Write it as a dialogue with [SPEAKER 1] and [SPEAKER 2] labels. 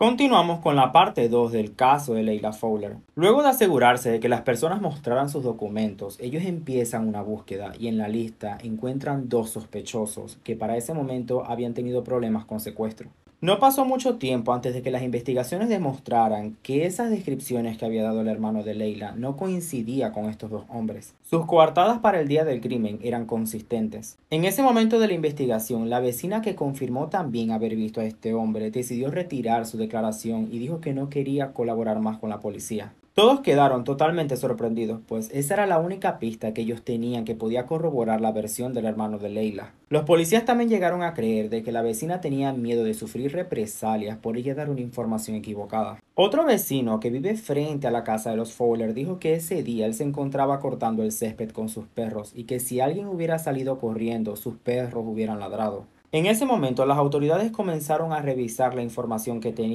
[SPEAKER 1] Continuamos con la parte 2 del caso de Leila Fowler. Luego de asegurarse de que las personas mostraran sus documentos, ellos empiezan una búsqueda y en la lista encuentran dos sospechosos que para ese momento habían tenido problemas con secuestro. No pasó mucho tiempo antes de que las investigaciones demostraran que esas descripciones que había dado el hermano de Leila no coincidía con estos dos hombres. Sus coartadas para el día del crimen eran consistentes. En ese momento de la investigación, la vecina que confirmó también haber visto a este hombre decidió retirar su declaración y dijo que no quería colaborar más con la policía. Todos quedaron totalmente sorprendidos, pues esa era la única pista que ellos tenían que podía corroborar la versión del hermano de Leila. Los policías también llegaron a creer de que la vecina tenía miedo de sufrir represalias por ella dar una información equivocada. Otro vecino que vive frente a la casa de los Fowler dijo que ese día él se encontraba cortando el césped con sus perros y que si alguien hubiera salido corriendo, sus perros hubieran ladrado. En ese momento las autoridades comenzaron a revisar la información que tenían